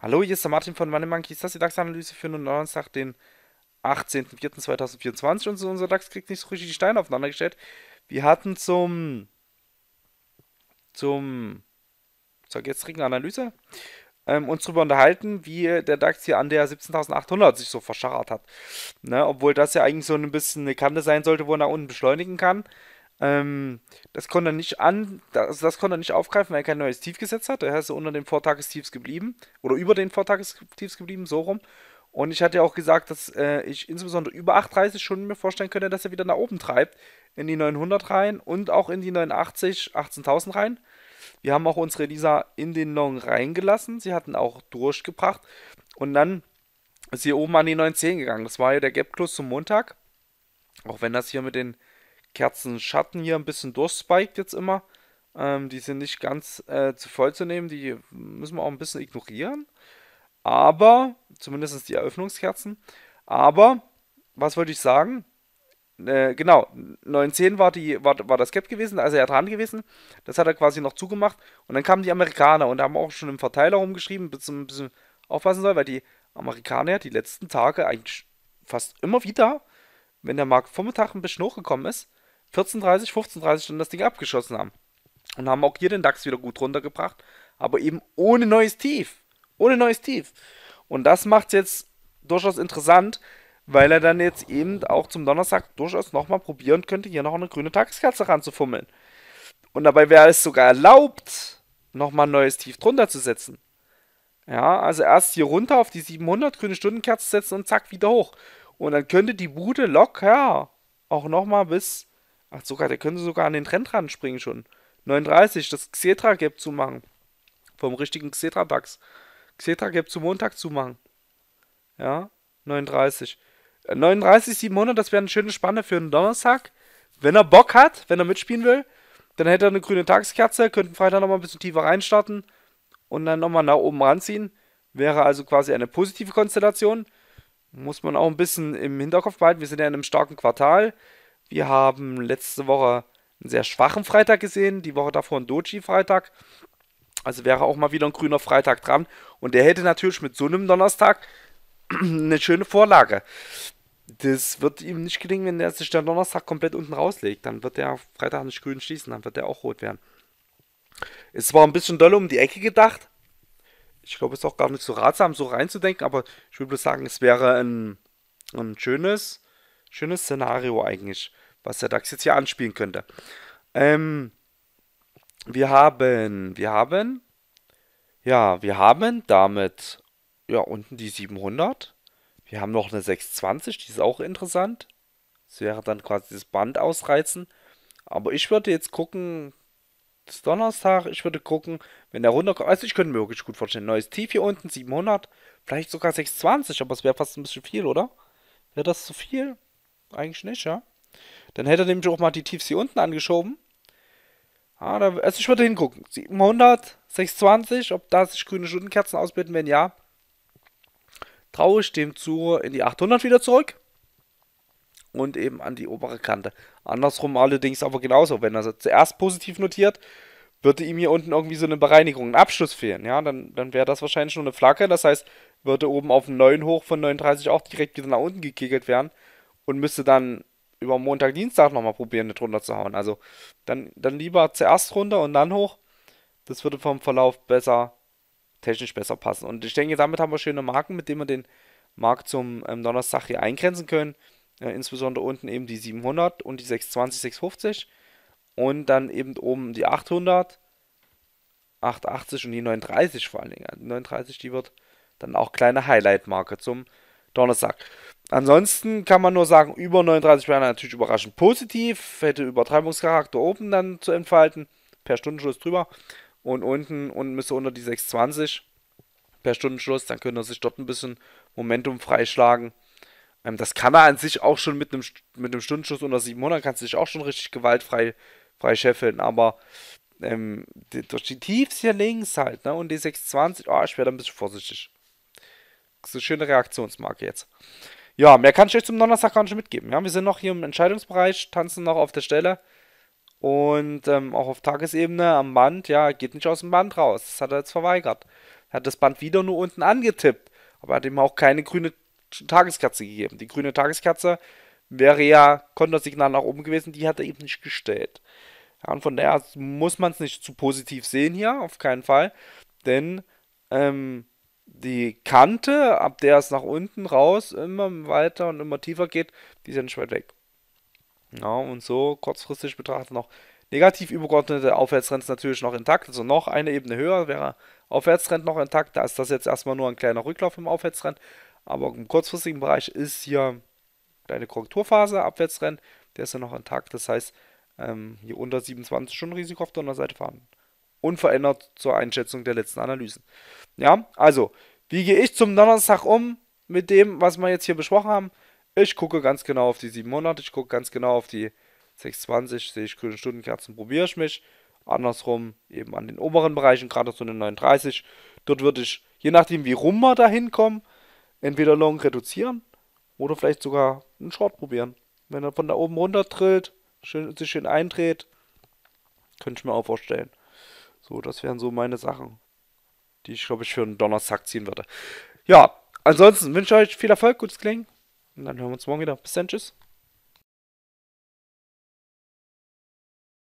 Hallo, hier ist der Martin von Money Monkeys. Das ist die DAX-Analyse für den Donnerstag, den 18.04.2024. Und unser DAX kriegt nicht so richtig die Steine aufeinander gestellt. Wir hatten zum. zum. zur gestrigen Analyse. Ähm, uns darüber unterhalten, wie der DAX hier an der 17.800 sich so verscharrt hat. Ne, obwohl das ja eigentlich so ein bisschen eine Kante sein sollte, wo er nach unten beschleunigen kann. Ähm, das konnte er nicht an, das, das konnte er nicht aufgreifen, weil er kein neues Tief gesetzt hat. Er ist unter den Vortagestiefs geblieben oder über den Vortagestiefs geblieben, so rum. Und ich hatte ja auch gesagt, dass äh, ich insbesondere über 830 Stunden mir vorstellen könnte, dass er wieder nach oben treibt. In die 900 rein und auch in die 89, 18.000 rein. Wir haben auch unsere Lisa in den Long reingelassen. Sie hatten auch durchgebracht. Und dann ist sie oben an die 910 gegangen. Das war ja der Gap Close zum Montag. Auch wenn das hier mit den Kerzenschatten hier ein bisschen durchspiked jetzt immer. Ähm, die sind nicht ganz äh, zu voll zu nehmen, die müssen wir auch ein bisschen ignorieren. Aber, zumindest die Eröffnungskerzen. Aber, was wollte ich sagen? Äh, genau, 910 war, die, war, war das Cap gewesen, also er dran gewesen. Das hat er quasi noch zugemacht. Und dann kamen die Amerikaner und haben auch schon im Verteiler rumgeschrieben, bis ein bisschen aufpassen soll, weil die Amerikaner die letzten Tage eigentlich fast immer wieder, wenn der Markt vormittag ein bisschen hochgekommen ist, 14.30, 15.30 dann das Ding abgeschossen haben. Und haben auch hier den DAX wieder gut runtergebracht, aber eben ohne neues Tief. Ohne neues Tief. Und das macht es jetzt durchaus interessant, weil er dann jetzt eben auch zum Donnerstag durchaus nochmal probieren könnte, hier noch eine grüne Tageskerze ranzufummeln. Und dabei wäre es sogar erlaubt, nochmal ein neues Tief drunter zu setzen. Ja, also erst hier runter auf die 700 grüne Stundenkerze setzen und zack, wieder hoch. Und dann könnte die Bude locker auch nochmal bis Ach, sogar, der könnte sogar an den Trendrand springen schon. 39, das Xetra Gap zu machen. Vom richtigen Xetra Dax. Xetra Gap zu Montag zu machen. Ja, 39. 39, 700, das wäre eine schöne Spanne für einen Donnerstag. Wenn er Bock hat, wenn er mitspielen will, dann hätte er eine grüne Tageskerze, könnten Freitag nochmal ein bisschen tiefer reinstarten und dann nochmal nach oben ranziehen. Wäre also quasi eine positive Konstellation. Muss man auch ein bisschen im Hinterkopf behalten. Wir sind ja in einem starken Quartal. Wir haben letzte Woche einen sehr schwachen Freitag gesehen, die Woche davor einen Doji-Freitag. Also wäre auch mal wieder ein grüner Freitag dran. Und der hätte natürlich mit so einem Donnerstag eine schöne Vorlage. Das wird ihm nicht gelingen, wenn er sich dann Donnerstag komplett unten rauslegt. Dann wird der Freitag nicht grün schließen, dann wird er auch rot werden. Es war ein bisschen doll um die Ecke gedacht. Ich glaube, es ist auch gar nicht so ratsam, so reinzudenken, aber ich würde bloß sagen, es wäre ein, ein schönes, schönes Szenario eigentlich was der DAX jetzt hier anspielen könnte. Ähm, wir haben, wir haben, ja, wir haben damit, ja, unten die 700. Wir haben noch eine 620, die ist auch interessant. Das wäre dann quasi das Band ausreizen. Aber ich würde jetzt gucken, das ist Donnerstag, ich würde gucken, wenn der runterkommt. Also ich könnte mir wirklich gut vorstellen, neues Tief hier unten, 700, vielleicht sogar 620, aber es wäre fast ein bisschen viel, oder? Wäre das zu viel? Eigentlich nicht, ja? Dann hätte er nämlich auch mal die Tiefs hier unten angeschoben. Ah, da, also ich würde hingucken. 700, 620, ob da sich grüne Stundenkerzen ausbilden, wenn ja. Traue ich dem zu in die 800 wieder zurück. Und eben an die obere Kante. Andersrum allerdings aber genauso. Wenn er zuerst positiv notiert, würde ihm hier unten irgendwie so eine Bereinigung, ein Abschluss fehlen. Ja, dann, dann wäre das wahrscheinlich nur eine Flagge. Das heißt, würde oben auf dem neuen hoch von 39 auch direkt wieder nach unten gekegelt werden und müsste dann über Montag, Dienstag nochmal probieren, eine drunter zu hauen. Also dann, dann lieber zuerst runter und dann hoch. Das würde vom Verlauf besser, technisch besser passen. Und ich denke, damit haben wir schöne Marken, mit denen wir den Markt zum ähm, Donnerstag hier eingrenzen können. Äh, insbesondere unten eben die 700 und die 620, 650. Und dann eben oben die 800, 880 und die 39 vor allen Dingen. Also die 39, die wird dann auch kleine Highlight-Marke zum Donnerstag. Ansonsten kann man nur sagen, über 39 wäre natürlich überraschend positiv, hätte Übertreibungscharakter oben dann zu entfalten, per Stundenschluss drüber und unten und müsste unter die 620 per Stundenschluss, dann könnte er sich dort ein bisschen Momentum freischlagen. Ähm, das kann er an sich auch schon mit einem, mit einem Stundenschuss unter 700, kannst du dich auch schon richtig gewaltfrei frei scheffeln, aber ähm, durch die Tiefs hier links halt, ne, und die 620, oh, ah, ich wäre da ein bisschen vorsichtig. So schöne Reaktionsmarke jetzt. Ja, mehr kann ich euch zum Donnerstag gar nicht mitgeben. Ja? Wir sind noch hier im Entscheidungsbereich, tanzen noch auf der Stelle. Und ähm, auch auf Tagesebene am Band, ja, geht nicht aus dem Band raus. Das hat er jetzt verweigert. Er hat das Band wieder nur unten angetippt. Aber er hat ihm auch keine grüne Tageskerze gegeben. Die grüne Tageskerze wäre ja Kontersignal nach oben gewesen, die hat er eben nicht gestellt. Ja, und von daher muss man es nicht zu positiv sehen hier, auf keinen Fall. Denn ähm, die Kante, ab der es nach unten raus immer weiter und immer tiefer geht, die ist ja nicht weit weg. Ja, und so kurzfristig betrachtet noch negativ übergeordnete Aufwärtstrend natürlich noch intakt, also noch eine Ebene höher wäre Aufwärtstrend noch intakt, da ist das jetzt erstmal nur ein kleiner Rücklauf im Aufwärtstrend, aber im kurzfristigen Bereich ist hier eine Korrekturphase, Abwärtstrend, der ist ja noch intakt, das heißt, ähm, hier unter 27 schon Risiko auf der anderen Seite fahren unverändert zur Einschätzung der letzten Analysen. Ja, also, wie gehe ich zum Donnerstag um mit dem, was wir jetzt hier besprochen haben? Ich gucke ganz genau auf die 7 Monate, ich gucke ganz genau auf die 620, sehe ich grüne Stundenkerzen, probiere ich mich. Andersrum eben an den oberen Bereichen, gerade so eine 39. Dort würde ich, je nachdem wie rum wir da hinkommen, entweder Long reduzieren oder vielleicht sogar einen Short probieren. Wenn er von da oben runter trillt, schön, sich schön eindreht, könnte ich mir auch vorstellen. So, das wären so meine Sachen, die ich, glaube ich, für einen Donnerstag ziehen würde. Ja, ansonsten wünsche ich euch viel Erfolg, gutes Klingen. Und dann hören wir uns morgen wieder. Bis dann, tschüss.